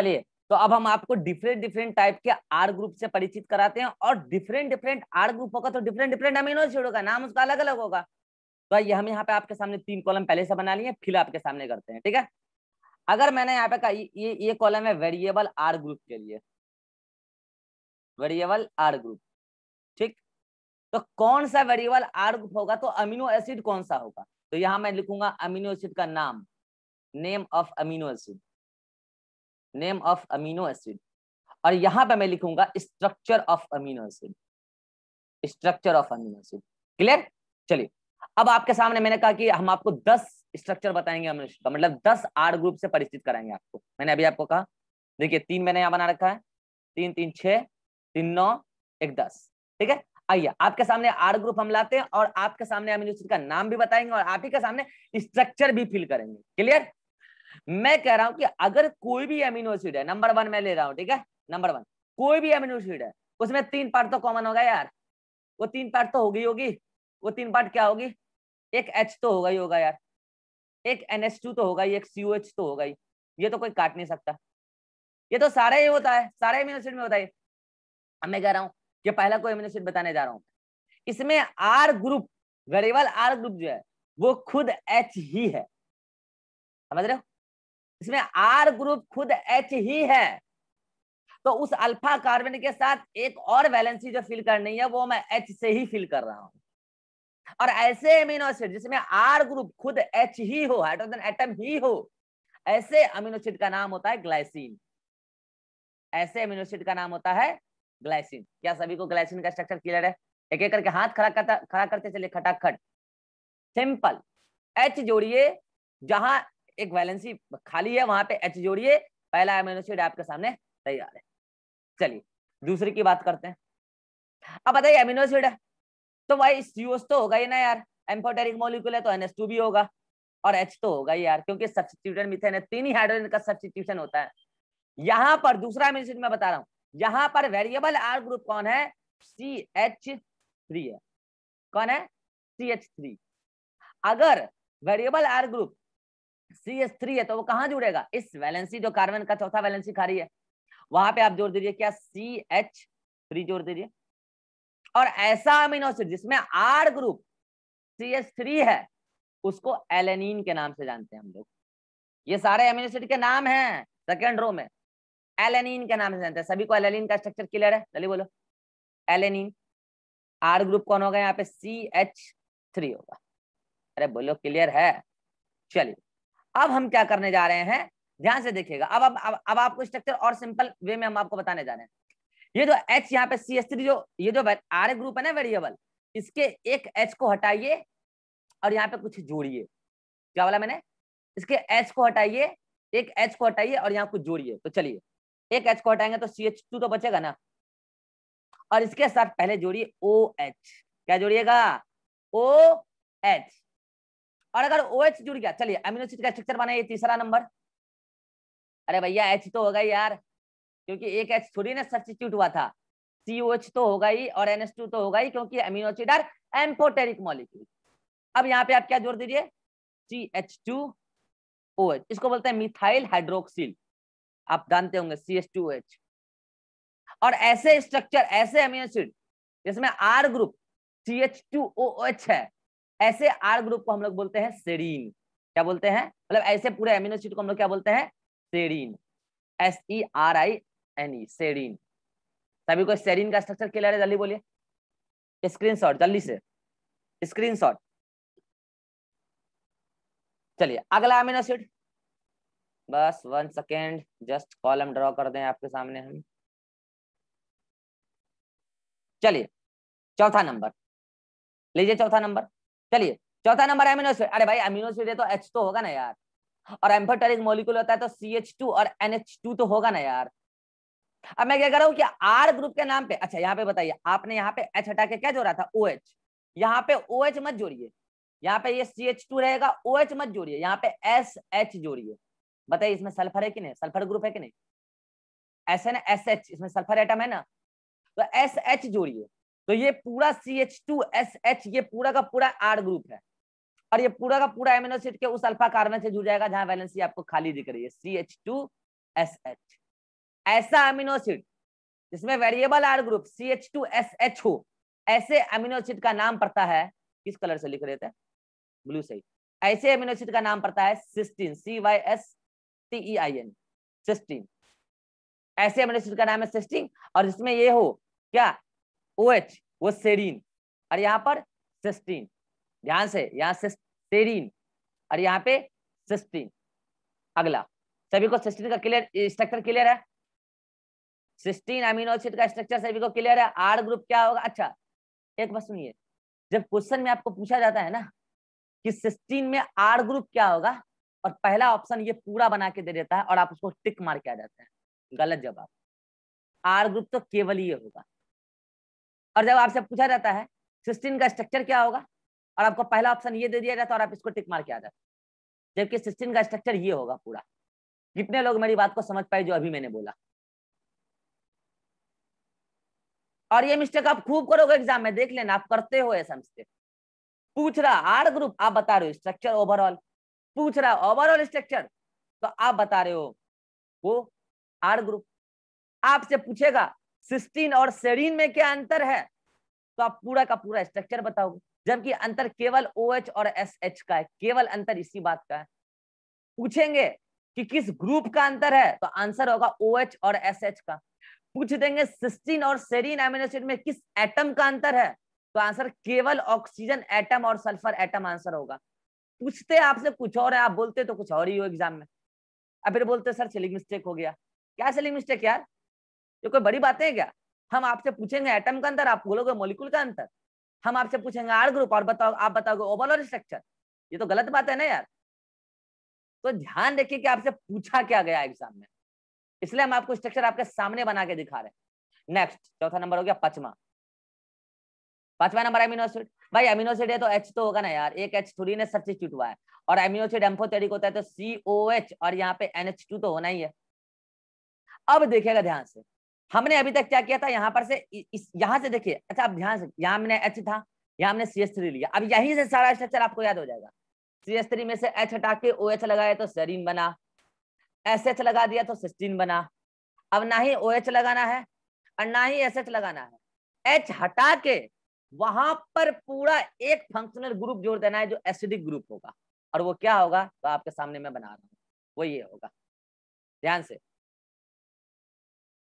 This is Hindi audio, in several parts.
चलिए तो अब हम आपको डिफरेंट डिफरेंट टाइप के आर ग्रुप से परिचित कराते हैं और डिफरेंट डिफरेंट आर ग्रुप होगा तो डिफरेंट डिफरेंट अमीनो एसिड होगा नाम उसका अलग अलग होगा तो ये हम यहाँ पे आपके सामने तीन कॉलम पहले से बना लिए फिर आपके सामने करते हैं ठीक है अगर मैंने यहाँ पे कहा ये ये कॉलम है वेरिएबल आर ग्रुप के लिए वेरिएबल आर ग्रुप ठीक तो कौन सा वेरिएबल आर ग्रुप होगा तो अमीनो एसिड कौन सा होगा तो यहां मैं लिखूंगा अमीनो एसिड का नाम name of amino acid name of amino acid और यहां पे मैं लिखूंगा structure of amino acid structure of amino acid clear चलिए अब आपके सामने मैंने कहा कि हम आपको दस स्ट्रक्चर बताएंगे अमीनो एसिड का मतलब दस आर ग्रुप से परिचित कराएंगे आपको मैंने अभी आपको कहा देखिए तीन मैंने यहां बना रखा है तीन तीन छः तीन नौ एक दस ठीक है आइए आपके सामने आर ग्रुप हम लाते हैं और आपके सामने अमीनो एसिड का नाम भी बताएंगे और आप ही के सामने स्ट्रक्चर भी फिल करेंगे क्लियर मैं कह रहा हूं कि अगर कोई भी अमीनो एसिड है नंबर वन मैं ले रहा हूं ठीक है नंबर वन कोई भी अमीनो एसिड है उसमें तीन पार्ट तो कॉमन होगा यार वो तीन पार्ट तो होगी होगी वो तीन पार्ट क्या होगी एक एच तो होगा ही होगा यार एक एन तो होगा ही एक सी तो होगा ही ये तो कोई काट नहीं सकता ये तो सारे ही होता है सारे अमीनो एसिड में होता है अब मैं कह रहा हूँ कि पहला कोई अमीनो एसिड बताने जा रहा हूँ इसमें R group variable R group जो है वो खुद एच ही है समझ रहे हो इसमें आर ग्रुप खुद एच ही है तो उस अल्फा कार्बन के साथ एक और वैलेंसी जो फिल करनी है वो मैं एच से ही फिल कर रहा हूं और ऐसे अमीनो एसिड जिसमें आर ग्रुप खुद एच ही हो हाइड्रोजन एटम ही हो ऐसे अमीनो एसिड का नाम होता है ग्लाइसिन ऐसे अमीनो एसिड का नाम होता है ग्लाइसिन क्या सभी को ग्लाइसिन का स्ट्रक्चर क्लियर है एक एक करके हाथ खड़ा करता खड़ा करते चले खटाखट सिंपल एच जोड़िए जहां एक वैलेंसी खाली है वहां पे एच जोड़िए पहला एमिनो एसिड आपके सामने तैयार है चलिए दूसरी की बात करते हैं अब बताइए एमिनो एसिड है तो भाई सीओस तो होगा ही ना यार एम्फोटेरिक मॉलिक्यूल है तो एन भी होगा और एच तो होगा ही यार क्योंकि सब्सिट्यूशन मिथेन है तीन ही हाइड्रोजन का सब्सिट्यूशन होता है यहाँ पर दूसरा एमिनो एसिड मैं बता रहा हूँ यहाँ पर वेरिएबल आर ग्रुप कौन है सी एच थ्री है कौन है सी एच थ्री अगर variable R group C S three है तो वो कहाँ जुड़ेगा इस वैलेंसी जो कार्बन का चौथा वैलेंसी खारी है वहां पे आप जोड़ दीजिए क्या सी एच थ्री जोड़ दीजिए और ऐसा अमीनो एसिड जिसमें R group C S three है उसको एलेनिन के नाम से जानते हैं हम लोग ये सारे अमीनो एसिड के नाम है सेकेंड रो में एलेनिन के नाम से जानते हैं सभी को एलेनिन का स्ट्रक्चर क्लियर है चलिए बोलो एलेनिन आर ग्रुप कौन होगा यहाँ पे सी एच थ्री होगा अरे बोलो क्लियर है चलिए अब हम क्या करने जा रहे हैं ध्यान से देखिएगा अब अब अब, आपको स्ट्रक्चर और सिंपल वे में हम आपको बताने जा रहे हैं ये जो एच यहाँ पे सी एस थ्री जो ये जो आर ग्रुप है ना वेरिएबल इसके एक एच को हटाइए और यहाँ पे कुछ जोड़िए क्या बोला मैंने इसके एच को हटाइए एक एच को हटाइए और यहाँ कुछ जोड़िए तो चलिए एक एच को हटाएंगे तो सी एच टू तो बचेगा ना और इसके साथ पहले जोड़िए ओ एच क्या जोड़िएगा ओ एच और अगर ओ OH जुड़ गया चलिए अमीनो एसिड का स्ट्रक्चर बनाइए तीसरा नंबर अरे भैया एच तो होगा यार क्योंकि एक एच थोड़ी ना सब्सिट्यूट हुआ था सी ओ एच तो होगा ही और एन एस टू तो होगा ही क्योंकि amino acid are amphoteric molecule अब यहाँ पे आप क्या जोड़ दीजिए C H two O H इसको बोलते हैं मिथाइल हाइड्रोक्सिल आप जानते होंगे सी एच टू एच और ऐसे स्ट्रक्चर ऐसे अमीनो एसिड जिसमें R group C H two O H है ऐसे आर ग्रुप को हम लोग बोलते हैं सेरीन क्या बोलते हैं मतलब ऐसे पूरे एमिनो एसिड को हम लोग क्या बोलते हैं serine S E R I N E serine सभी को सेरीन का स्ट्रक्चर क्लियर है जल्दी बोलिए स्क्रीनशॉट जल्दी से स्क्रीनशॉट चलिए अगला एमिनो एसिड बस one second just column draw कर दें आपके सामने हम चलिए चौथा नंबर लीजिए चौथा नंबर चलिए चौथा नंबर एमिनो एसिड अरे भाई एमिनो एसिड है तो एच तो होगा ना यार और एम्फोटेरिक मोलिकुल होता है तो सी एच टू और एन एच टू तो होगा ना यार अब मैं क्या कर रहा हूँ कि आर ग्रुप के नाम पे अच्छा यहाँ पे बताइए आपने यहाँ पे एच हटा के क्या जोड़ा था ओ एच यहाँ पे ओ एच मत जोड़िए यहाँ पे ये सी एच टू रहेगा ओ एच मत जोड़िए यहाँ पे एस एच जोड़िए बताइए इसमें सल्फर है कि नहीं सल्फर ग्रुप है कि नहीं एस एन एस एच इसमें सल्फर एटम है ना तो एस एच जोड़िए तो ये पूरा C H two S H ये पूरा का पूरा आर ग्रुप है और ये पूरा का पूरा एमिनोसिड के उस अल्फा कार्बन से जुड़ जाएगा जहां वैलेंसी आपको खाली दिख रही है C H two S H ऐसा एमिनोसिड जिसमें variable R group C H two S H हो ऐसे एमिनोसिड का नाम पड़ता है किस कलर से लिख रहे थे ब्लू सही ऐसे एमिनोसिड का नाम पड़ता है cysteine C Y S T E I N cysteine ऐसे एमिनोसिड का नाम है सिस्टीन और जिसमें ये हो क्या ओ एच वो सेरीन और यहाँ पर सिस्टीन ध्यान से यहाँ सेरीन और यहाँ पे सिस्टीन अगला सभी को सिस्टीन का क्लियर स्ट्रक्चर क्लियर है सिस्टीन अमीनो एसिड का स्ट्रक्चर सभी को क्लियर है आर ग्रुप क्या होगा अच्छा एक बात सुनिए जब क्वेश्चन में आपको पूछा जाता है ना कि सिस्टीन में आर ग्रुप क्या होगा और पहला ऑप्शन ये पूरा बना के दे देता है और आप उसको टिक मार के आ जाते हैं गलत जवाब आर ग्रुप तो केवल ये होगा और जब आपसे पूछा जाता है सिस्टीन का स्ट्रक्चर क्या होगा और आपको पहला ऑप्शन ये दे दिया जाता है और आप इसको टिक मार के आ जाते जबकि सिस्टीन का स्ट्रक्चर ये होगा पूरा कितने लोग मेरी बात को समझ पाए जो अभी मैंने बोला और ये मिस्टेक आप खूब करोगे एग्जाम में देख लेना आप करते हो ऐसा मिस्टेक पूछ रहा आर ग्रुप आप बता रहे हो स्ट्रक्चर ओवरऑल पूछ रहा ओवरऑल स्ट्रक्चर तो आप बता रहे हो वो आर ग्रुप आपसे पूछेगा सिस्टीन और सेरीन में क्या अंतर है तो आप पूरा का पूरा स्ट्रक्चर बताओगे जबकि अंतर केवल ओ OH और एस एच का है केवल अंतर इसी बात का है पूछेंगे कि किस ग्रुप का अंतर है तो आंसर होगा ओ OH और एस एच का पूछ देंगे सिस्टीन और सेरीन एमिनो एसिड में किस एटम का अंतर है तो आंसर केवल ऑक्सीजन एटम और सल्फर एटम आंसर होगा पूछते आपसे कुछ और है आप बोलते तो कुछ और ही हो एग्जाम में अब फिर बोलते सर सेलिंग मिस्टेक हो गया क्या सेलिंग मिस्टेक यार ये कोई बड़ी बातें है क्या हम आपसे पूछेंगे एटम का अंतर आप बोलोगे मोलिकुल का अंतर हम आपसे पूछेंगे आर ग्रुप और बताओ आप बताओगे ओवरऑल स्ट्रक्चर ये तो गलत बात है ना यार तो ध्यान रखिए कि आपसे पूछा क्या गया एग्जाम में इसलिए हम आपको स्ट्रक्चर आपके सामने बना के दिखा रहे हैं नेक्स्ट चौथा नंबर हो गया पचमा पांचवा नंबर एमिनोसिड भाई एमिनोसिड है तो एच तो होगा ना यार एक एच थोड़ी ने सबसे चुटवा है और एमिनोसिड एम्फोथेरिक होता है तो सी ओ एच और यहाँ पे एन एच टू तो होना ही है अब देखेगा ध्यान से हमने अभी तक क्या किया था यहाँ पर से इस यहाँ से देखिए अच्छा आप ध्यान से यहाँ हमने एच था यहाँ हमने सी एस थ्री लिया अब यहीं से सारा स्ट्रक्चर आपको याद हो जाएगा सी एस थ्री में से एच हटा के ओ एच लगाए तो सरीन बना एस एच लगा दिया तो सिस्टीन बना अब ना ही ओ एच लगाना है और ना ही एस एच लगाना है एच हटा के वहां पर पूरा एक फंक्शनल ग्रुप जोड़ देना है जो एसिडिक ग्रुप होगा और वो क्या होगा तो आपके सामने मैं बना रहा हूँ वो ये होगा ध्यान से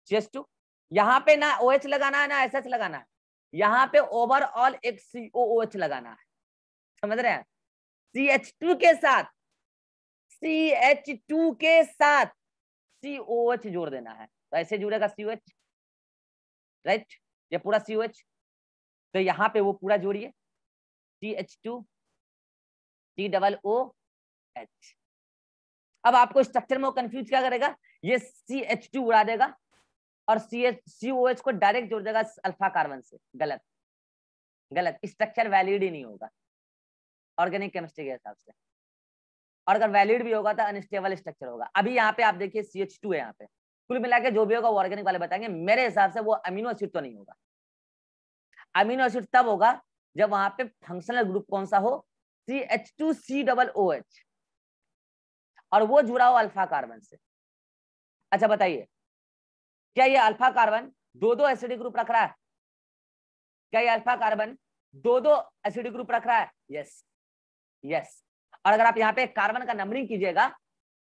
चेस्ट टू यहाँ पे ना ओ OH लगाना है ना एस एच लगाना है यहाँ पे ओवरऑल एक सी ओ एच लगाना है समझ रहे हैं सी एच टू के साथ सी एच टू के साथ सी ओ एच जोड़ देना है तो ऐसे जुड़ेगा सी एच राइट ये पूरा सी एच तो यहाँ पे वो पूरा जोड़िए C H two T double O H अब आपको स्ट्रक्चर में कंफ्यूज क्या करेगा ये सी एच टू उड़ा देगा और C H C O H को डायरेक्ट जोड़ देगा अल्फा कार्बन से गलत गलत स्ट्रक्चर वैलिड ही नहीं होगा ऑर्गेनिक केमिस्ट्री के हिसाब से और अगर वैलिड भी होगा तो अनस्टेबल स्ट्रक्चर होगा अभी यहाँ पे आप देखिए सी एच टू है यहाँ पे कुल मिला के जो भी होगा वो ऑर्गेनिक वाले बताएंगे मेरे हिसाब से वो अमीनो एसिड तो नहीं होगा अमीनो एसिड तब होगा जब वहां पे फंक्शनल ग्रुप कौन सा हो C H two C double O H और वो जुड़ा हो अल्फा कार्बन से अच्छा बताइए क्या ये अल्फा कार्बन दो दो एसिडिक ग्रुप रख रहा है क्या ये अल्फा कार्बन दो दो एसिडिक ग्रुप रख रहा है यस यस और अगर आप यहाँ पे कार्बन का नंबरिंग कीजिएगा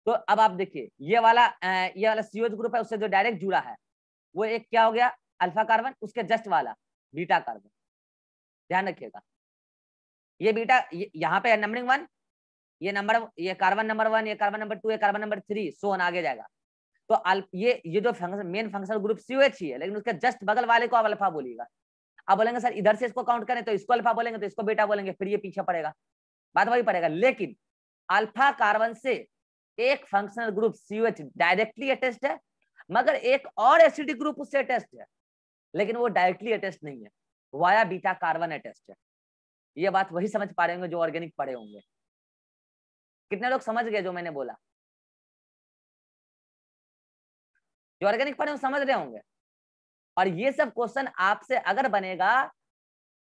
तो अब आप देखिए ये वाला ये वाला सीओज ग्रुप है उससे जो डायरेक्ट जुड़ा है वो एक क्या हो गया अल्फा कार्बन उसके जस्ट वाला बीटा कार्बन ध्यान रखिएगा ये बीटा यहाँ पे नंबरिंग वन ये नंबर ये कार्बन नंबर वन ये कार्बन नंबर टू ये कार्बन नंबर थ्री सोन आगे जाएगा तो ये ये जो function main function group C H ही है लेकिन उसके जस्ट बगल वाले को आप अल्फा बोलिएगा आप बोलेंगे सर इधर से इसको काउंट करें तो इसको अल्फा बोलेंगे तो इसको बेटा बोलेंगे फिर ये पीछे पड़ेगा बात वही पड़ेगा लेकिन अल्फा कार्बन से एक functional group COH directly attached है मगर एक और एसिडिक ग्रुप उससे अटेस्ट है लेकिन वो डायरेक्टली अटेस्ट नहीं है वाया बीटा कार्बन अटेस्ट है ये बात वही समझ पा रहे होंगे जो ऑर्गेनिक पढ़े होंगे कितने लोग समझ गए जो मैंने बोला जो ऑर्गेनिक पढ़े समझ रहे होंगे और ये सब क्वेश्चन आपसे अगर बनेगा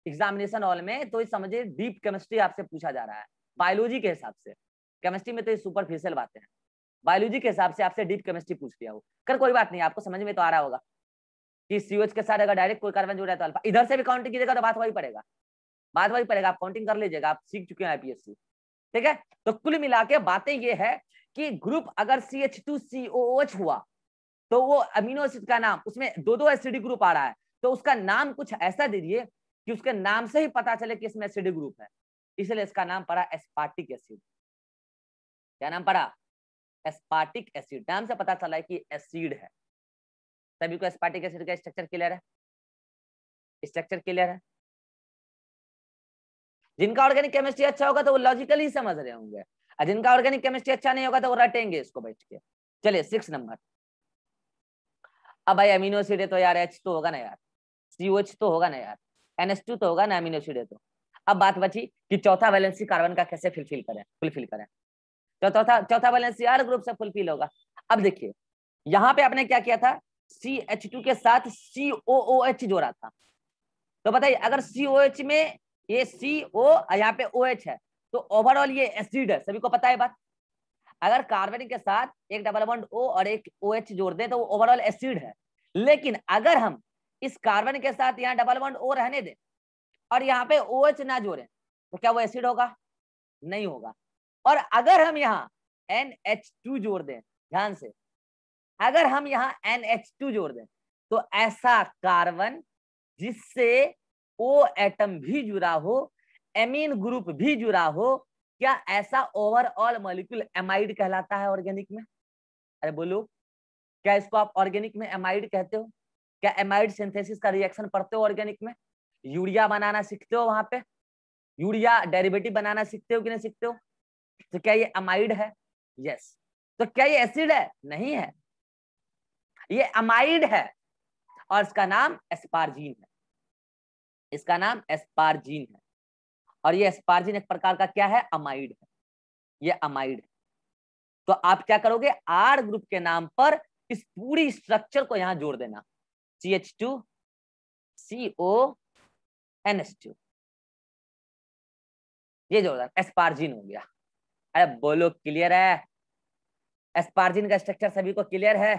एग्जामिनेशन हॉल में तो ये समझिए डीप केमिस्ट्री आपसे पूछा जा रहा है बायोलॉजी के हिसाब से केमिस्ट्री में तो ये सुपरफिशियल बातें हैं बायोलॉजी के हिसाब से आपसे डीप केमिस्ट्री पूछ लिया हो कर कोई बात नहीं आपको समझ में तो आ रहा होगा कि सीओएच के साथ अगर डायरेक्ट कोई कार्बन जुड़ा है तो अल्फा इधर से भी काउंटिंग कीजिएगा तो बात वही पड़ेगा बात वही पड़ेगा आप काउंटिंग कर लीजिएगा आप सीख चुके हैं आईपीएससी ठीक है तो कुल मिला के बातें ये है कि ग्रुप अगर सी एच टू एच हुआ तो वो अमीनो एसिड का नाम उसमें दो दो एसिडिक ग्रुप आ रहा है तो उसका नाम कुछ ऐसा दे दिए कि उसके नाम से ही पता चले कि इसमें एसिडिक ग्रुप है इसलिए इसका नाम पड़ा एस्पार्टिक एसिड क्या नाम पड़ा एस्पार्टिक एसिड नाम से पता चला है कि एसिड है सभी को एस्पार्टिक एसिड का स्ट्रक्चर क्लियर है स्ट्रक्चर क्लियर है जिनका ऑर्गेनिक केमिस्ट्री अच्छा होगा तो वो लॉजिकल ही समझ रहे होंगे और जिनका ऑर्गेनिक केमिस्ट्री अच्छा नहीं होगा तो वो रटेंगे इसको बैठ के चलिए सिक्स नंबर अब भाई अमीनो एसिड है तो यार एच तो होगा ना यार सी ओ एच तो होगा ना यार एन टू तो होगा ना अमीनो एसिड है तो अब बात बची कि चौथा वैलेंसी कार्बन का कैसे फुलफिल करें फुलफिल करें तो चौथा चौथा वैलेंसी हर ग्रुप से फुलफिल होगा अब देखिए यहाँ पे आपने क्या किया था सी एच टू के साथ सी ओ ओ एच जोड़ा था तो बताइए अगर सी ओ एच में ये सी ओ यहाँ पे ओ एच है तो ओवरऑल ये एसिड है सभी को पता है बात अगर कार्बन के साथ एक डबल बॉन्ड ओ और एक ओ OH जोड़ दे तो वो ओवरऑल एसिड है लेकिन अगर हम इस कार्बन के साथ यहाँ डबल बॉन्ड ओ रहने दें और यहाँ पे ओ OH ना जोड़े तो क्या वो एसिड होगा नहीं होगा और अगर हम यहाँ एन एच टू जोड़ दें ध्यान से अगर हम यहाँ एन एच टू जोड़ दें तो ऐसा कार्बन जिससे ओ एटम भी जुड़ा हो एमीन ग्रुप भी जुड़ा हो क्या ऐसा ओवरऑल मॉलिक्यूल एमाइड कहलाता है ऑर्गेनिक में अरे बोलो क्या इसको आप ऑर्गेनिक में एमाइड कहते हो क्या एमाइड सिंथेसिस का रिएक्शन पढ़ते हो ऑर्गेनिक में यूरिया बनाना सीखते हो वहां पे यूरिया डेरिवेटिव बनाना सीखते हो कि नहीं सीखते हो तो क्या ये अमाइड है यस तो क्या ये एसिड है नहीं है ये अमाइड है और इसका नाम एस्पार्जीन है इसका नाम एस्पार्जीन है और ये स्पार्जिन एक प्रकार का क्या है अमाइड है ये अमाइड है तो आप क्या करोगे आर ग्रुप के नाम पर इस पूरी स्ट्रक्चर को यहां जोड़ देना C H two C O N S two ये जोड़ देना एस्पार्जिन हो गया अरे बोलो क्लियर है एस्पार्जिन का स्ट्रक्चर सभी को क्लियर है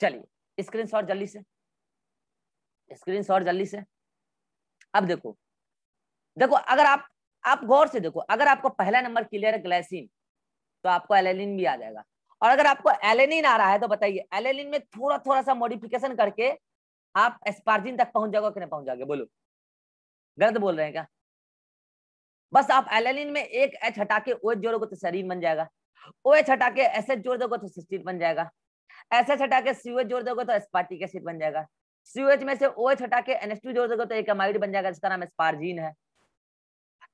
चलिए स्क्रीनशॉट जल्दी से स्क्रीनशॉट जल्दी से अब देखो देखो अगर आप आप गौर से देखो अगर आपको पहला नंबर क्लियर है ग्लाइसिन तो आपको एलेनिन भी आ जाएगा और अगर आपको एलेनिन आ रहा है तो बताइए एलेनिन में थोड़ा थोड़ा सा मॉडिफिकेशन करके आप एस्पार्जिन तक पहुंच जाओगे कि नहीं पहुंच जाओगे बोलो गलत बोल रहे हैं क्या बस आप एलेनिन में एक एच हटा के ओ जोड़ोगे तो शरीर बन जाएगा ओ एच हटा के एस एच जोड़ दोगे तो सिस्टीन बन जाएगा एस एच हटा के सी जोड़ दोगे तो एस्पार्टिक एसिड बन जाएगा सी में से ओ एच हटा के एन जोड़ दोगे तो एक अमाइड बन जाएगा जिसका नाम एस्पार्जिन है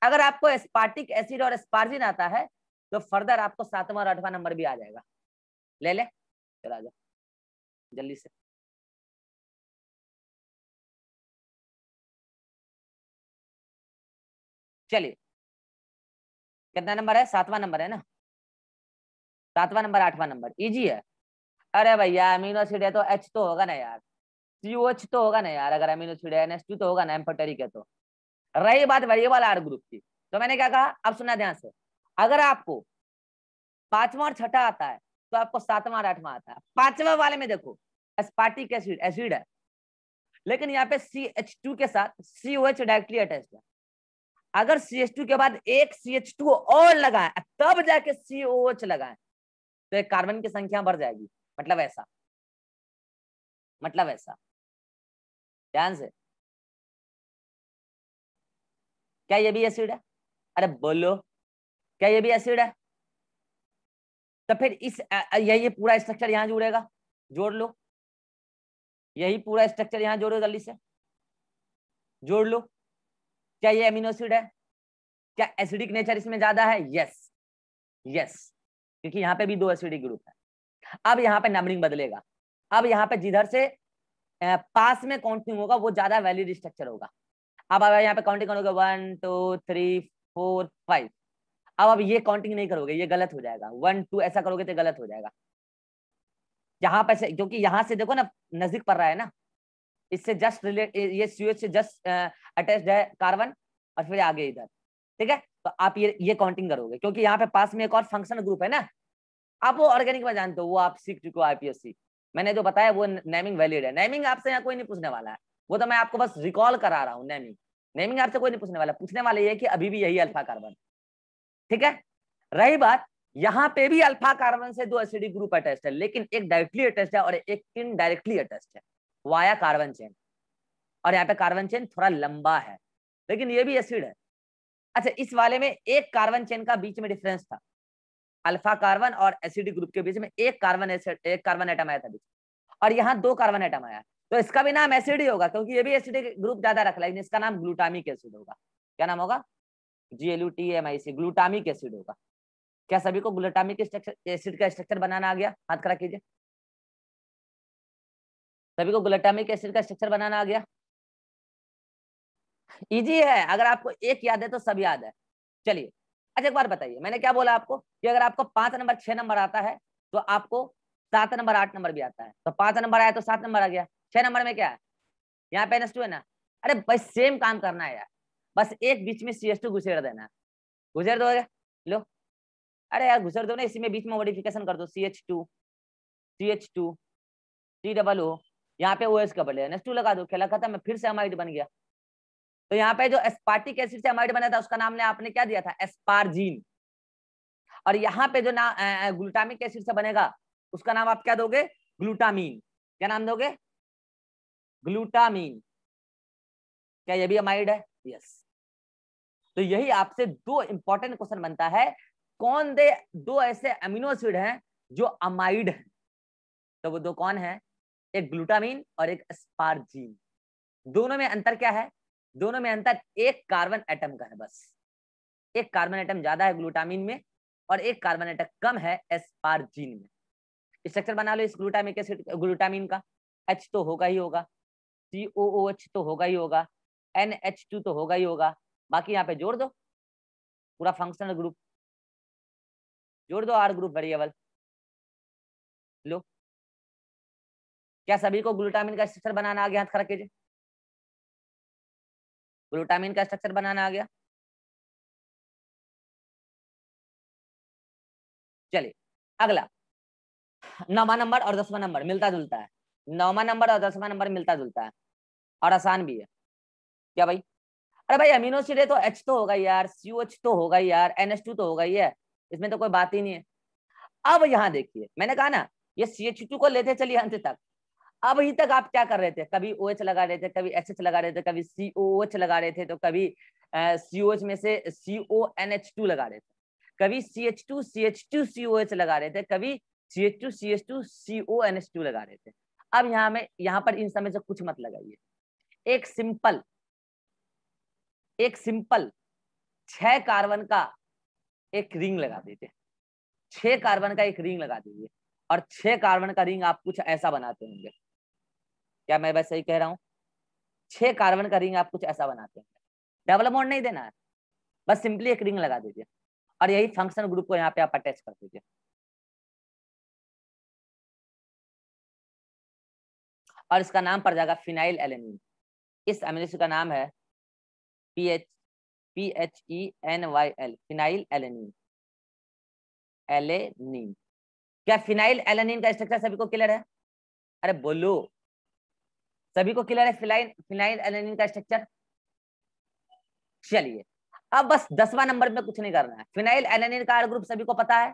अगर आपको एस्पार्टिक एसिड और एस्पार्जिन आता है तो फर्दर आपको सातवां और आठवां नंबर भी आ जाएगा ले ले आ जाओ जल्दी से चलिए कितना नंबर है सातवां नंबर है ना सातवां नंबर आठवां नंबर इजी है अरे भैया अमीनो एसिड है तो एच तो होगा ना यार सी एच तो होगा ना यार अगर अमीनो एसिड है एन तो होगा ना एम्फोटेरिक है तो रही बात वेरिएबल आर ग्रुप की तो मैंने क्या कहा अब सुना ध्यान से अगर आपको पांचवा और छठा आता है तो आपको सातवां और आठवां आता है पांचवा वाले में देखो एसपार्टिक एसिड एसिड है लेकिन यहाँ पे सी एच टू के साथ C O H directly attach है अगर सी एच टू के बाद एक सी एच टू और लगाए तब जाके सी ओ एच लगाए तो एक कार्बन की संख्या बढ़ जाएगी मतलब ऐसा मतलब ऐसा ध्यान से क्या ये भी एसिड है अरे बोलो क्या ये भी एसिड है तो फिर इस यही पूरा स्ट्रक्चर यहाँ जुड़ेगा जोड़ लो यही पूरा स्ट्रक्चर यहाँ जोड़ो जल्दी से जोड़ लो क्या ये एमिनोसिड है क्या एसिडिक नेचर इसमें ज्यादा है यस यस क्योंकि यहाँ पे भी दो एसिडिक ग्रुप है अब यहाँ पे नंबरिंग बदलेगा अब यहाँ पे जिधर से पास में कौन होगा वो ज्यादा वैलिड स्ट्रक्चर होगा अब अब यहाँ पे काउंटिंग करोगे one two three four five अब अब ये काउंटिंग नहीं करोगे ये गलत हो जाएगा वन टू ऐसा करोगे तो गलत हो जाएगा यहाँ पर क्योंकि यहाँ से देखो ना नजदीक पड़ रहा है ना इससे जस्ट रिलेट ये सीएच से जस्ट अटैच है कार्बन और फिर आगे इधर ठीक है तो आप ये ये काउंटिंग करोगे क्योंकि यहाँ पे पास में एक और फंक्शनल ग्रुप है ना आप वो ऑर्गेनिक में जानते हो वो आप सीख चुके हो आईपीएससी मैंने जो बताया वो नेमिंग वैलिड है नेमिंग आपसे यहाँ कोई नहीं पूछने वाला है वो तो मैं आपको बस रिकॉल करा रहा हूँ नेमिंग नेमिंग आपसे कोई नहीं पूछने वाला पूछने वाले ये कि अभी भी यही अल्फा कार्बन ठीक है रही बात यहाँ पे भी अल्फा कार्बन से दो एसिडिक ग्रुप अटैच है लेकिन एक डायरेक्टली अटैच है और एक इनडायरेक्टली अटैच है वाया कार्बन चेन और यहाँ पे कार्बन चेन थोड़ा लंबा है लेकिन ये भी एसिड है अच्छा इस वाले में एक कार्बन चेन का बीच में डिफरेंस था अल्फा कार्बन और एसिडिक ग्रुप के बीच में एक कार्बन एसिड एक कार्बन एटम आया था बीच और यहाँ दो कार्बन एटम आया तो इसका भी नाम एसिड ही होगा क्योंकि ये भी एसिडिक ग्रुप ज्यादा रख लेकिन इसका नाम ग्लूटामिक एसिड होगा क्या नाम होगा G L U T M I C glutamic acid होगा क्या सभी को ग्लूटामिक एसिड का स्ट्रक्चर बनाना आ गया हाथ खड़ा कीजिए सभी को ग्लूटामिक एसिड का स्ट्रक्चर बनाना आ गया इजी है अगर आपको एक याद है तो सब याद है चलिए अच्छा एक बार बताइए मैंने क्या बोला आपको कि अगर आपको पांच नंबर छह नंबर आता है तो आपको सात नंबर आठ नंबर भी आता है तो पांच नंबर आया तो सात नंबर आ गया छह नंबर में क्या है यहाँ पे एनएस टू है ना अरे बस सेम काम करना है यार बस एक बीच में सी एस टू घुसेर देना घुसेर दो लो अरे यार घुसेर दो ना इसी में बीच में मॉडिफिकेशन कर दो C H two C H two C double O यहाँ पे ओ एस का बदले एनएस टू लगा दो खेला खत्म है फिर से अमाइड बन गया तो यहाँ पे जो एस्पार्टिक एसिड से अमाइड बना था उसका नाम ने आपने क्या दिया था एस्पारजीन और यहाँ पे जो ना ग्लूटामिक एसिड से बनेगा उसका नाम आप क्या दोगे ग्लूटामीन क्या नाम दोगे ग्लूटामीन क्या यह भी अमाइड है यस तो यही आपसे दो इंपॉर्टेंट क्वेश्चन बनता है कौन दे दो ऐसे अमीनो एसिड हैं जो अमाइड हैं तो वो दो कौन है एक ग्लूटामीन और एक स्पार्जीन दोनों में अंतर क्या है दोनों में अंतर एक कार्बन एटम का है बस एक कार्बन एटम ज्यादा है ग्लूटामीन में और एक कार्बन एटम कम है एस्पार्जीन में स्ट्रक्चर बना लो इस ग्लूटामिक एसिड ग्लूटामीन का एच तो होगा ही होगा सी ओ ओ एच तो होगा ही होगा एन एच टू तो होगा ही होगा बाकी यहाँ पे जोड़ दो पूरा फंक्शनल ग्रुप जोड़ दो आर ग्रुप वेरिएबल लो क्या सभी को ग्लूटामिन का स्ट्रक्चर बनाना आ गया हाथ खड़ा कीजिए ग्लूटामिन का स्ट्रक्चर बनाना आ गया चलिए अगला नवा नंबर और दसवां नंबर मिलता जुलता है नौवा नंबर और दसवा नंबर मिलता जुलता है और आसान भी है क्या भाई अरे भाई अमीनो सीडे तो एच तो होगा यार सी तो होगा यार एन एच टू तो होगा ही है इसमें तो कोई बात ही नहीं है अब यहाँ देखिए मैंने कहा ना ये सी एच टू को लेते चलिए अंत तक अब ही तक आप क्या कर रहे थे कभी ओ OH लगा रहे थे कभी एच लगा रहे थे कभी सी ओ एच लगा रहे थे तो कभी सी एच में से C O N H two लगा रहे थे कभी C H two C H two C O H लगा रहे थे कभी C H two C H two C O N H two लगा रहे थे अब यहाँ में यहाँ पर इन समय से कुछ मत लगाइए एक सिंपल एक सिंपल छह कार्बन का एक रिंग लगा देते छह कार्बन का एक रिंग लगा दीजिए और छह कार्बन का रिंग आप कुछ ऐसा बनाते होंगे क्या मैं वैसे ही कह रहा हूं छह कार्बन का रिंग आप कुछ ऐसा बनाते होंगे डबल मोड नहीं देना है बस सिंपली एक रिंग लगा दीजिए और यही फंक्शन ग्रुप को यहाँ पे आप अटैच कर दीजिए और इसका नाम पड़ जाएगा फिनाइल एलेनिन इस अमीनो का नाम है P H P H E N Y L phenylalanine alanine क्या फिनाइल एलेनिन का स्ट्रक्चर सभी को क्लियर है अरे बोलो सभी को क्लियर है फिनाइल फिनाइल एलेनिन का स्ट्रक्चर चलिए अब बस दसवा नंबर में कुछ नहीं करना है फिनाइल एलेनिन का आर ग्रुप सभी को पता है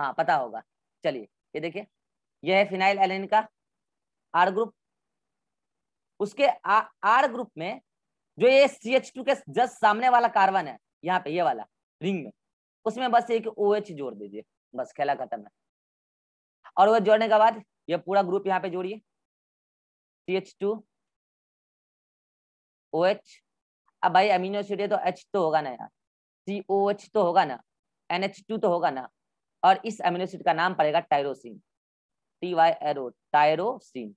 हाँ पता होगा चलिए ये देखिए यह है फिनाइल एलेनिन का आर ग्रुप उसके आ, आर ग्रुप में जो ये सी एच टू के जस्ट सामने वाला कार्बन है यहाँ पे ये वाला रिंग में उसमें बस एक ओ OH एच जोड़ दीजिए बस खेला खत्म है और वह जोड़ने के बाद ये पूरा ग्रुप यहाँ पे जोड़िए C H two O H अब भाई अमीनो एसिड है तो एच तो होगा ना यार सी ओ एच तो होगा ना एन एच टू तो होगा ना और इस अमीनो एसिड का नाम पड़ेगा tyrosine T Y R O tyrosine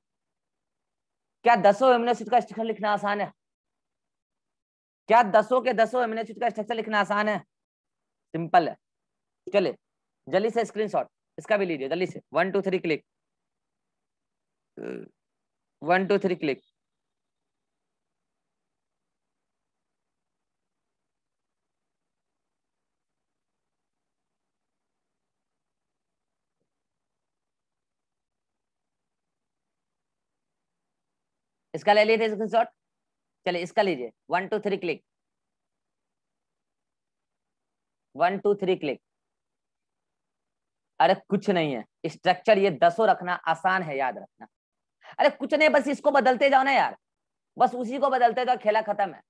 क्या दसो एमिनो एसिड का स्ट्रक्चर लिखना आसान है क्या दसो के दसो एमिनो एसिड का स्ट्रक्चर लिखना आसान है सिंपल है चले जल्दी से स्क्रीनशॉट इसका भी लीजिए जल्दी से one two three click one two three click इसका ले लिए थे शॉट चलिए इसका लीजिए one two three click one two three click अरे कुछ नहीं है स्ट्रक्चर ये दसों रखना आसान है याद रखना अरे कुछ नहीं बस इसको बदलते जाओ ना यार बस उसी को बदलते जाओ खेला खत्म है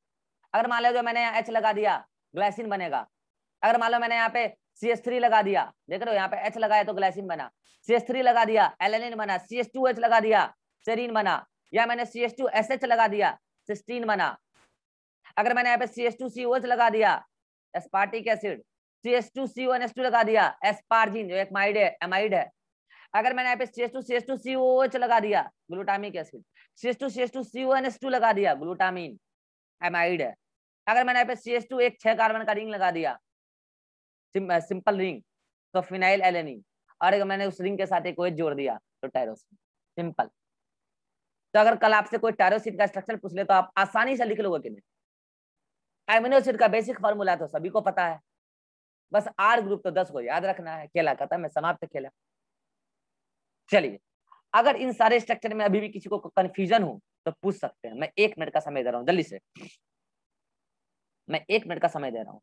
अगर मान लो जो मैंने यहाँ एच लगा दिया ग्लाइसिन बनेगा अगर मान लो मैंने यहाँ पे सी एस थ्री लगा दिया देख रहे हो यहाँ पे एच लगाया तो ग्लाइसिन बना सी एस थ्री लगा दिया एल बना सी एस टू एच लगा दिया सेरीन बना या मैंने C S two S H लगा दिया सिस्टीन बना अगर मैंने यहाँ पे सी एस टू सी ओच लगा दिया aspartic acid C S two C N S two लगा दिया एसपार्जिन जो एक माइड है एमाइड है अगर मैंने यहाँ पे C S two C S two C O H लगा दिया glutamic acid C S two C S two C O N S two लगा दिया ग्लूटामिन एमाइड है अगर मैंने यहाँ पे सी एस टू एक छह कार्बन का रिंग लगा दिया सिंपल रिंग तो फिनाइल एलेनिन और अगर मैंने उस रिंग के साथ एक ओएच जोड़ दिया तो टायरोसिन सिंपल तो अगर कल आपसे कोई टायरोसिन का स्ट्रक्चर पूछ ले तो आप आसानी से लिख लोगे कि नहीं एमिनोसिड का बेसिक फॉर्मूला तो सभी को पता है बस आर ग्रुप तो दस को याद रखना है खेला कहता मैं समाप्त खेला चलिए अगर इन सारे स्ट्रक्चर में अभी भी किसी को कंफ्यूजन हो तो पूछ सकते हैं मैं एक मिनट का समय दे रहा हूँ जल्दी से मैं एक मिनट का समय दे रहा हूँ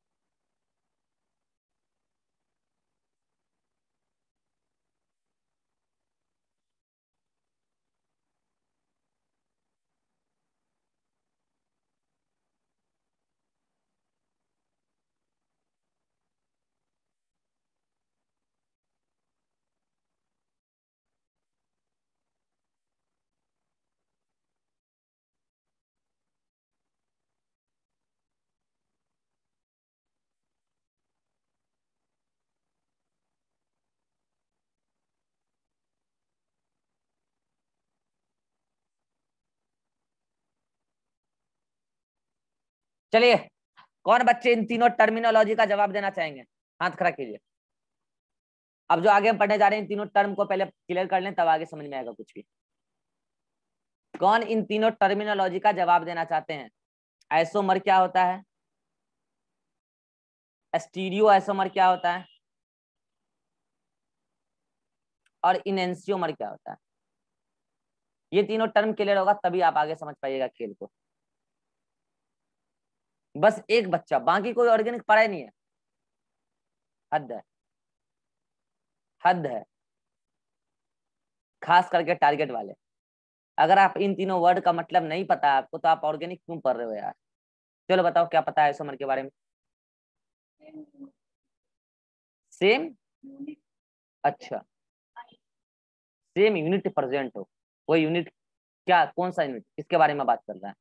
चलिए कौन बच्चे इन तीनों टर्मिनोलॉजी का जवाब देना चाहेंगे हाथ खड़ा कीजिए अब जो आगे हम पढ़ने जा रहे हैं इन तीनों टर्म को पहले क्लियर कर लें तब आगे समझ में आएगा कुछ भी कौन इन तीनों टर्मिनोलॉजी का जवाब देना चाहते हैं आइसोमर क्या होता है एस्टीरियो आइसोमर क्या होता है और इनसियोमर क्या होता है ये तीनों टर्म क्लियर होगा तभी आप आगे समझ पाइएगा खेल को बस एक बच्चा बाकी कोई ऑर्गेनिक पढ़ा ही नहीं है हद है हद है खास करके टारगेट वाले अगर आप इन तीनों वर्ड का मतलब नहीं पता आपको तो आप ऑर्गेनिक क्यों पढ़ रहे हो यार चलो बताओ क्या पता है सोमर के बारे में सेम अच्छा सेम यूनिट प्रेजेंट हो वो यूनिट क्या कौन सा यूनिट किसके बारे में बात कर रहा है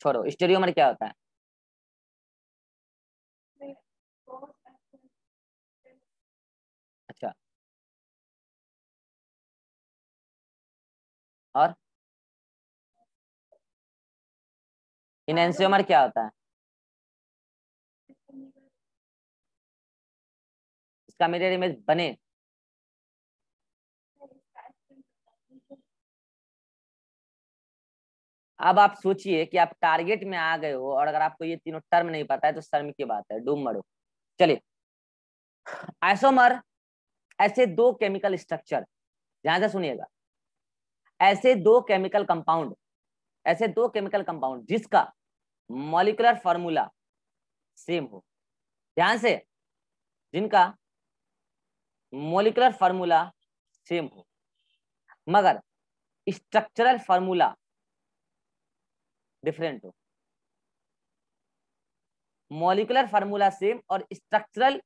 छोड़ो स्टेरियोमर क्या होता है अच्छा और इनेंसियोमर क्या होता है इसका मेरे इमेज बने अब आप सोचिए कि आप टारगेट में आ गए हो और अगर आपको ये तीनों टर्म नहीं पता है तो शर्म की बात है डूब मरो चलिए आइसोमर ऐसे दो केमिकल स्ट्रक्चर ध्यान से सुनिएगा ऐसे दो केमिकल कंपाउंड ऐसे दो केमिकल कंपाउंड जिसका मॉलिकुलर फॉर्मूला सेम हो ध्यान से जिनका मोलिकुलर फॉर्मूला सेम हो मगर स्ट्रक्चरल फॉर्मूला डिफरेंट हो मोलिकुलर फार्मूला सेम और स्ट्रक्चरल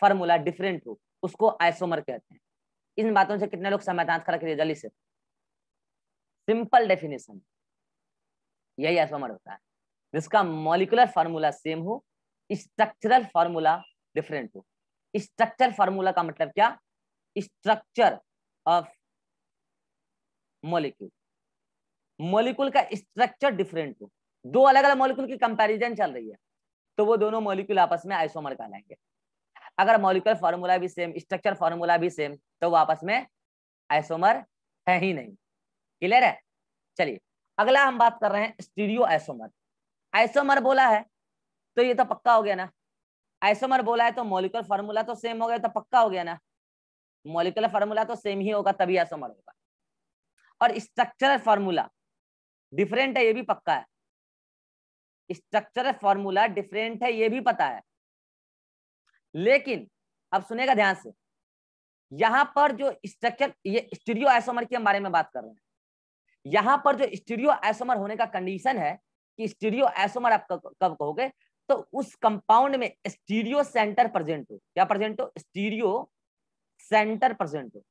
फार्मूला डिफरेंट हो उसको आइसोमर कहते हैं इन बातों से कितने लोग समाधान खड़ा करिए जल्दी से सिंपल डेफिनेशन यही आइसोमर होता है जिसका मोलिकुलर फार्मूला सेम हो स्ट्रक्चरल फार्मूला डिफरेंट हो स्ट्रक्चर फार्मूला का मतलब क्या स्ट्रक्चर ऑफ मोलिक्यूल मॉलिक्यूल का स्ट्रक्चर डिफरेंट हो दो अलग अलग मॉलिक्यूल की कंपैरिजन चल रही है तो वो दोनों मॉलिक्यूल आपस में आइसोमर कहलाएंगे अगर मॉलिकुलर फार्मूला भी सेम स्ट्रक्चर फार्मूला भी सेम तो वो आपस में आइसोमर है ही नहीं क्लियर है चलिए अगला हम बात कर रहे हैं स्टीरियो आइसोमर आइसोमर बोला है तो ये तो पक्का हो गया ना आइसोमर बोला है तो मॉलिकुलर फार्मूला तो सेम हो गया तो पक्का हो गया ना मोलिकुलर फार्मूला तो सेम ही होगा तभी आइसोमर होगा और स्ट्रक्चरल फार्मूला डिफरेंट है ये भी पक्का है स्ट्रक्चर फॉर्मूला डिफरेंट है ये भी पता है लेकिन अब सुनेगा ध्यान से यहां पर जो स्ट्रक्चर ये स्टीरियो आइसोमर के बारे में बात कर रहे हैं यहां पर जो स्टीरियो आइसोमर होने का कंडीशन है कि स्टीरियो आइसोमर आप कब कहोगे तो उस कंपाउंड में स्टीरियो सेंटर प्रेजेंट हो क्या प्रेजेंट हो स्टीरियो सेंटर प्रेजेंट हो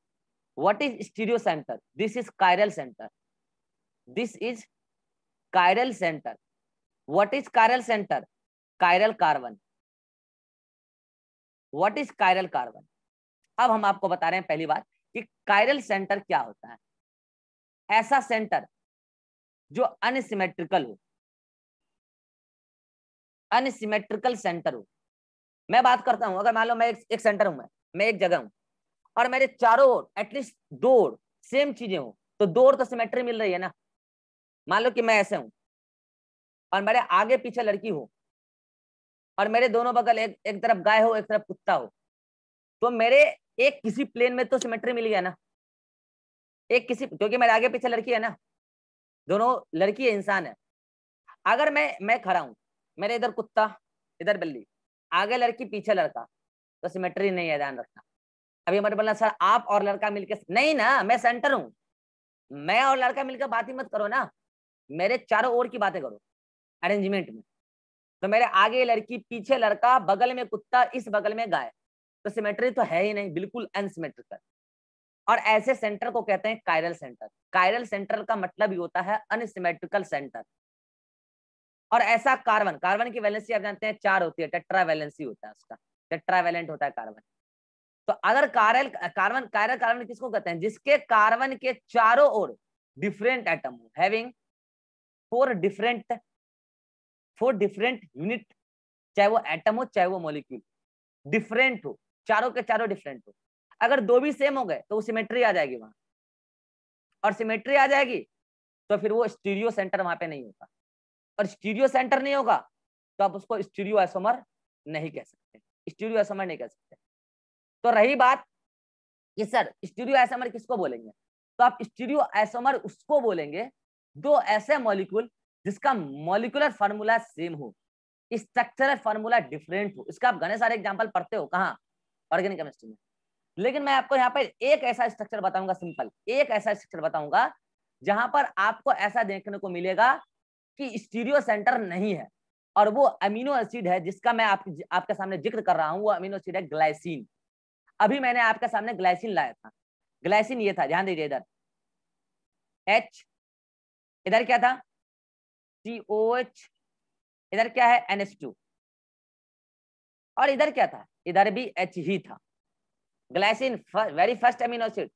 what is stereo centre this is chiral centre this is chiral center what is chiral center chiral carbon what is chiral carbon अब हम आपको बता रहे हैं पहली बात कि कायरल सेंटर क्या होता है ऐसा सेंटर जो अनसिमेट्रिकल हो अनसिमेट्रिकल सेंटर हो मैं बात करता हूं अगर मान लो मैं एक, एक सेंटर हूं मैं मैं एक जगह हूं और मेरे चारों ओर एटलीस्ट दो सेम चीजें हो तो दो तो सिमेट्री मिल रही है ना मान लो कि मैं ऐसे हूं और मेरे आगे पीछे लड़की हो और मेरे दोनों बगल एक एक तरफ गाय हो एक तरफ कुत्ता हो तो मेरे एक किसी प्लेन में तो सिमेट्री मिल गया ना एक किसी क्योंकि मेरे आगे पीछे लड़की है ना दोनों लड़की है इंसान है अगर मैं मैं खड़ा हूं मेरे इधर कुत्ता इधर बिल्ली आगे लड़की पीछे लड़का तो सिमेट्री नहीं है ध्यान रखना अभी हमारे बोलना सर आप और लड़का मिलकर नहीं ना मैं सेंटर हूँ मैं और लड़का मिलकर बात ही मत करो ना मेरे चारों ओर की बातें करो अरेंजमेंट में तो मेरे आगे लड़की पीछे लड़का बगल में कुत्ता इस बगल में गाय तो सिमेट्री तो है ही नहीं बिल्कुल अनसिमेट्रिकल और ऐसे सेंटर को कहते हैं कायरल सेंटर कायरल सेंटर का मतलब ही होता है अनसिमेट्रिकल सेंटर और ऐसा कार्बन कार्बन की वैलेंसी आप जानते हैं चार होती है टेट्रा वैलेंसी होता है उसका टेट्रा वैलेंट होता है कार्बन तो अगर कायरल कार्बन कायरल कार्बन किसको कहते हैं जिसके कार्बन के चारों ओर डिफरेंट एटम हो having four different four different unit चाहे वो एटम हो चाहे वो मॉलिक्यूल डिफरेंट हो चारों के चारों डिफरेंट हो अगर दो भी सेम हो गए तो वो सिमेट्री आ जाएगी वहां और सिमेट्री आ जाएगी तो फिर वो स्टीरियो सेंटर वहां पे नहीं होगा और स्टीरियो सेंटर नहीं होगा तो आप उसको स्टीरियो एसोमर नहीं कह सकते स्टीरियो एसोमर नहीं कह सकते तो रही बात ये सर स्टीरियो एसोमर किसको बोलेंगे तो आप स्टीरियो एसोमर उसको बोलेंगे दो ऐसे मॉलिक्यूल जिसका मॉलिकुलर फार्मूला सेम हो स्ट्रक्चरल फार्मूला डिफरेंट हो इसका आप घने सारे एग्जाम्पल पढ़ते हो कहा ऑर्गेनिक केमिस्ट्री में लेकिन मैं आपको यहाँ पर एक ऐसा स्ट्रक्चर बताऊंगा सिंपल एक ऐसा स्ट्रक्चर बताऊंगा जहां पर आपको ऐसा देखने को मिलेगा कि स्टीरियो सेंटर नहीं है और वो अमीनो एसिड है जिसका मैं आप, आपके सामने जिक्र कर रहा हूँ वो अमीनो एसिड है ग्लाइसिन अभी मैंने आपके सामने ग्लाइसिन लाया था ग्लाइसिन ये था ध्यान दीजिए इधर एच इधर क्या था सी ओ एच इधर क्या है एन एच टू और इधर क्या था इधर भी एच ही था glycine very first amino acid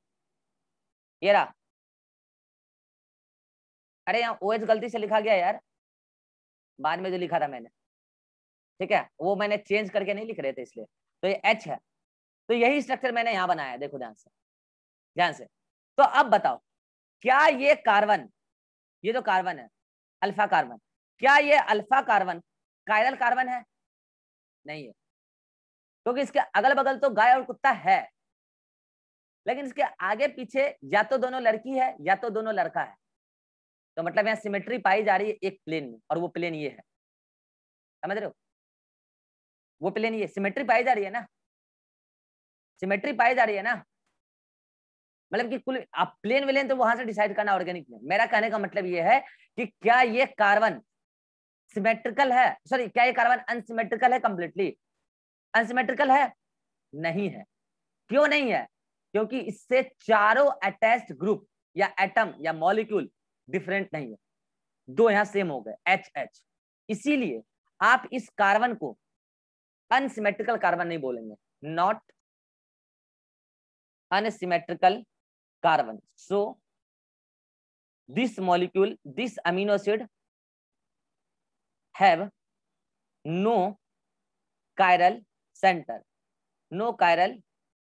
ये रहा अरे यहाँ ओ एच गलती से लिखा गया यार बाद में जो लिखा था मैंने ठीक है वो मैंने चेंज करके नहीं लिख रहे थे इसलिए तो ये एच है तो यही स्ट्रक्चर मैंने यहां बनाया देखो ध्यान से ध्यान से तो अब बताओ क्या ये कार्बन ये जो कार्बन है अल्फा कार्बन क्या ये अल्फा कार्बन कायरल कार्बन है नहीं है क्योंकि तो इसके अगल बगल तो गाय और कुत्ता है लेकिन इसके आगे पीछे या तो दोनों लड़की है या तो दोनों लड़का है तो मतलब यहाँ सिमेट्री पाई जा रही है एक प्लेन में और वो प्लेन ये है समझ रहे हो वो प्लेन ये सिमेट्री पाई जा रही है ना सिमेट्री पाई जा रही है ना मतलब कि कुल आप प्लेन वेलेन तो वहां से डिसाइड करना ऑर्गेनिक में मेरा कहने का मतलब ये है कि क्या ये कार्बन सिमेट्रिकल है सॉरी क्या ये कार्बन अनसिमेट्रिकल है कंप्लीटली अनसिमेट्रिकल है नहीं है क्यों नहीं है क्योंकि इससे चारों अटैच ग्रुप या एटम या मॉलिक्यूल डिफरेंट नहीं है दो यहां सेम हो गए एच एच इसीलिए आप इस कार्बन को अनसिमेट्रिकल कार्बन नहीं बोलेंगे not unsymmetrical carbon so this molecule this amino acid have no chiral center no chiral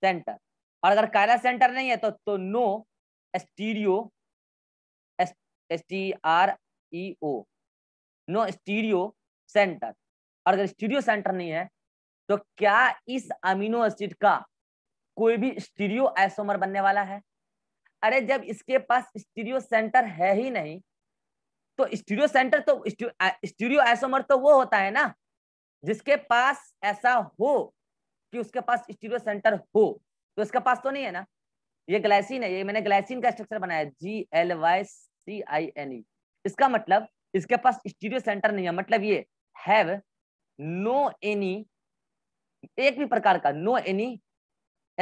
center और अगर chiral center नहीं है तो तो no stereo S T R E O no stereo centre और अगर स्टीरियो सेंटर नहीं है तो क्या इस अमीनो एसिड का कोई भी स्टीरियो आइसोमर बनने वाला है अरे जब इसके पास स्टीरियो सेंटर है ही नहीं तो स्टीरियो सेंटर तो स्टीरियो आइसोमर तो वो होता है ना जिसके पास ऐसा हो कि उसके पास स्टीरियो सेंटर हो तो इसके पास तो नहीं है ना ये ग्लाइसिन है ये मैंने ग्लाइसिन का स्ट्रक्चर बनाया G L Y C I N E इसका मतलब इसके पास स्टीरियो सेंटर नहीं है मतलब ये हैव नो एनी एक भी प्रकार का नो एनी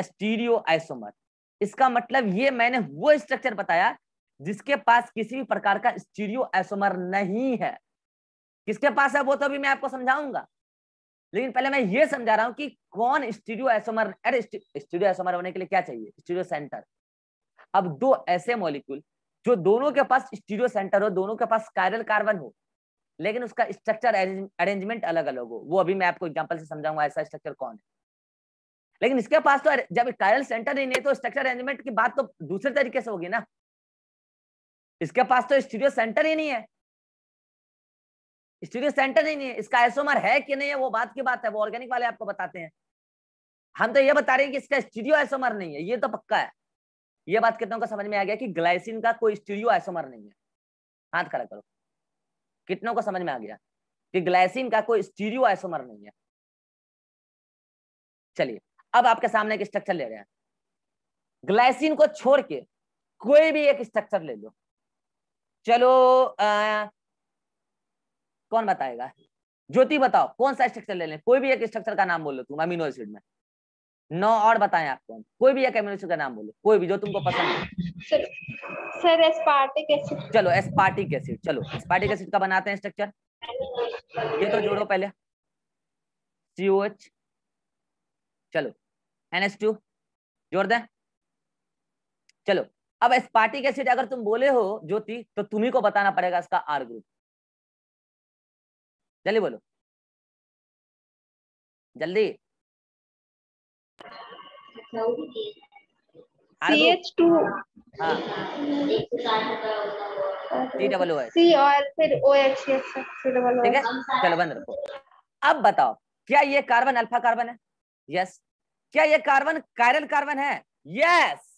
स्टीरियो आइसोमर इसका मतलब ये मैंने वो स्ट्रक्चर बताया जिसके पास किसी भी प्रकार का स्टीरियो एसोमर नहीं है किसके पास है वो तो अभी मैं आपको समझाऊंगा लेकिन पहले मैं ये समझा रहा हूं कि कौन स्टीरियो एसोमर अरे स्टीरियो एसोमर होने के लिए क्या चाहिए स्टीरियो सेंटर अब दो ऐसे मॉलिक्यूल जो दोनों के पास स्टीरियो सेंटर हो दोनों के पास कायरल कार्बन हो लेकिन उसका स्ट्रक्चर अरेंजमेंट अलग अलग हो वो अभी मैं आपको एग्जाम्पल से समझाऊंगा ऐसा स्ट्रक्चर कौन है लेकिन इसके पास तो जब कायरल सेंटर ही नहीं तो स्ट्रक्चर अरेंजमेंट की बात तो दूसरे तरीके से होगी ना इसके पास तो स्टीरियो सेंटर ही नहीं है स्टीरियो सेंटर ही नहीं है इसका आइसोमर है कि नहीं है वो बात की बात है वो ऑर्गेनिक वाले आपको बताते हैं हम तो ये बता रहे हैं कि इसका स्टीरियो आइसोमर नहीं है ये तो पक्का है ये बात कितनों को समझ में आ गया कि ग्लाइसिन का कोई स्टीरियो आइसोमर नहीं है हाथ खड़ा करो कितनों को समझ में आ गया कि ग्लाइसिन का कोई स्टीरियो आइसोमर नहीं है चलिए अब आपके सामने एक स्ट्रक्चर ले रहे हैं ग्लाइसिन को छोड़ के कोई भी एक स्ट्रक्चर ले लो चलो आ, कौन बताएगा ज्योति बताओ कौन सा स्ट्रक्चर ले लें कोई भी एक स्ट्रक्चर का नाम बोलो तुम अमीनो एसिड में नौ और बताएं आपको कोई भी एक अमीनो एसिड का नाम बोलो कोई भी जो तुमको पसंद सर सर एस्पार्टिक एसिड चलो एस्पार्टिक एसिड चलो एस्पार्टिक एसिड का बनाते हैं स्ट्रक्चर ये तो जोड़ो पहले सी ओ एच चलो एन टू जोड़ दें चलो अब के एसिड अगर तुम बोले हो ज्योति तो तुम्ही को बताना पड़ेगा इसका आर ग्रुप जल्दी बोलो जल्दी हाँ डबल e ठीक है चलो बंद रखो अब बताओ क्या ये कार्बन अल्फा कार्बन है यस क्या ये कार्बन कायरल कार्बन है yes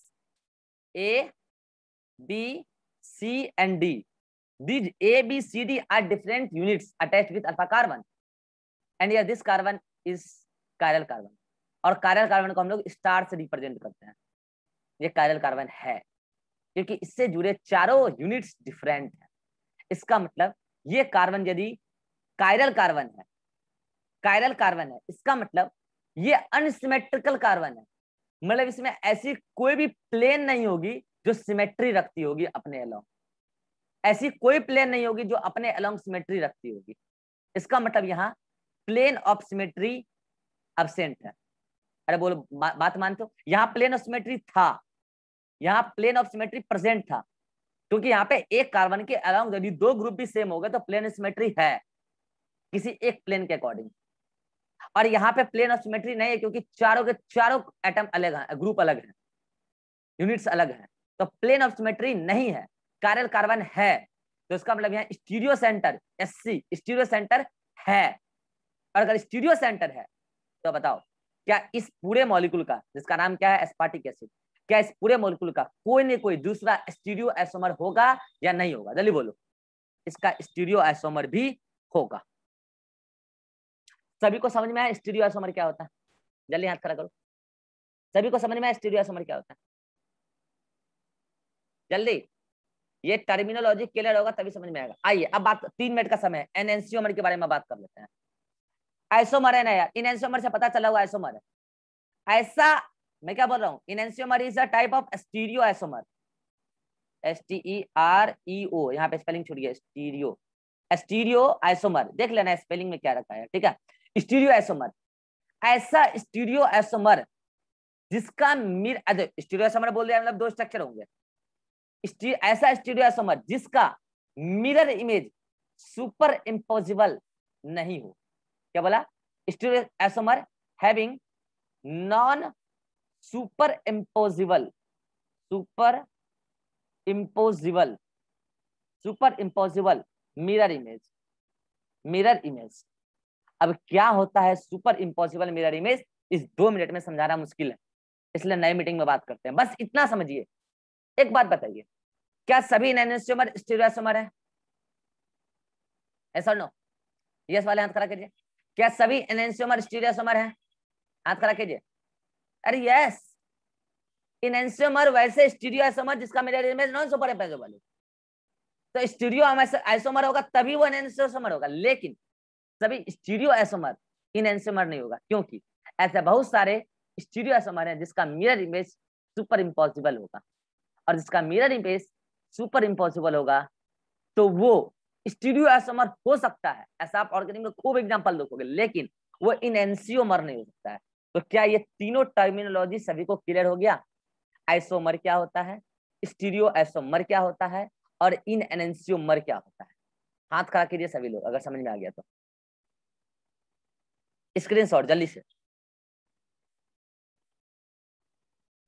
A B C and D these A B C D are different units attach with alpha carbon and yes this carbon is chiral carbon और कायरल कार्बन को हम लोग स्टार से रिप्रेजेंट करते हैं ये कायरल कार्बन है क्योंकि इससे जुड़े चारों यूनिट्स डिफरेंट हैं इसका मतलब ये कार्बन यदि कायरल कार्बन है कायरल कार्बन है इसका मतलब ये अनसिमेट्रिकल कार्बन है मतलब इसमें ऐसी कोई भी प्लेन नहीं होगी जो सिमेट्री रखती होगी अपने अलॉन्ग ऐसी कोई प्लेन नहीं होगी जो अपने अलॉन्ग सिमेट्री रखती होगी इसका मतलब यहाँ प्लेन ऑफ सिमेट्री अबसेंट है अरे बोलो बा, बात मानते हो यहाँ प्लेन ऑफ सिमेट्री था यहाँ प्लेन ऑफ सिमेट्री प्रेजेंट था क्योंकि यहाँ पे एक कार्बन के अलॉन्ग यदि दो ग्रुप भी सेम हो गए तो प्लेन सिमेट्री है किसी एक प्लेन के अकॉर्डिंग और यहाँ पे प्लेन ऑफ सिमेट्री नहीं है क्योंकि चारों के चारों एटम अलग है ग्रुप अलग है यूनिट्स अलग है तो प्लेन ऑफ सिमेट्री नहीं है कारेल कार्बन है तो इसका मतलब यहाँ stereo centre S C stereo centre है और अगर स्टीरियो सेंटर है तो बताओ क्या इस पूरे मॉलिक्यूल का जिसका नाम क्या है एस्पार्टिक एसिड क्या इस पूरे मॉलिक्यूल का कोई ना कोई दूसरा स्टीरियो एसोमर होगा या नहीं होगा जल्दी बोलो इसका स्टीरियो एसोमर भी होगा सभी को समझ में आया स्टीरियो आइसोमर क्या होता है जल्दी हाथ खड़ा करो सभी को समझ में आया स्टीरियो आइसोमर क्या होता है जल्दी ये टर्मिनोलॉजी क्लियर होगा तभी समझ में आएगा आइए अब बात तीन मिनट का समय है एनएनसीओमर के बारे में बात कर लेते हैं आइसोमर है ना यार इन एनसीओमर से पता चला हुआ आइसोमर है ऐसा मैं क्या बोल रहा हूँ an enantiomer is a type of stereo isomer S T E R E O यहाँ पे स्पेलिंग छोड़िए स्टीरियो स्टीरियो आइसोमर देख लेना स्पेलिंग में क्या रखा है ठीक है स्टीरियो एसोमर ऐसा स्टीरियो एसोमर जिसका मिर स्टीरियो एसोमर बोल दिया मतलब दो स्ट्रक्चर होंगे ऐसा स्टीरियो एसोमर जिसका मिरर इमेज सुपर इम्पोजिबल नहीं हो क्या बोला stereo isomer having non super imposable super imposable superimposable mirror image mirror image अब क्या होता है सुपर इम्पॉसिबल मिरर इमेज इस दो मिनट में समझाना मुश्किल है इसलिए नए मीटिंग में बात करते हैं बस इतना समझिए एक बात बताइए क्या सभी नैनोस्टोमर स्टीरियोस्ट्रोमर है ऐसा नो यस वाले हाथ खड़ा कीजिए क्या सभी एनेंसियोमर स्टीरियोसोमर है हाथ खड़ा कीजिए अरे यस इनेंसियोमर वैसे स्टीरियोसोमर जिसका mirror image non superimposable तो स्टीरियो आइसोमर होगा तभी वो एनेंसियोसोमर होगा लेकिन सभी स्टीरियो एसोमर इन एनसेमर नहीं होगा क्योंकि ऐसे बहुत सारे स्टीरियो एसोमर हैं जिसका मिरर इमेज सुपर इम्पॉसिबल होगा और जिसका मिरर इमेज सुपर इम्पॉसिबल होगा तो वो स्टीरियो एसोमर हो सकता है ऐसा आप ऑर्गेनिक में खूब एग्जाम्पल देखोगे लेकिन वो इन एनसीओमर नहीं हो सकता है तो क्या ये तीनों टर्मिनोलॉजी सभी को क्लियर हो गया आइसोमर क्या होता है स्टीरियो एसोमर क्या होता है और इन एनएनसीओमर क्या होता है हाथ खड़ा कीजिए सभी लोग अगर समझ में आ गया तो स्क्रीन शॉट जल्दी से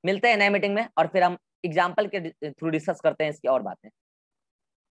मिलते हैं नए मीटिंग में और फिर हम एग्जाम्पल के थ्रू डिस्कस करते हैं इसकी और बातें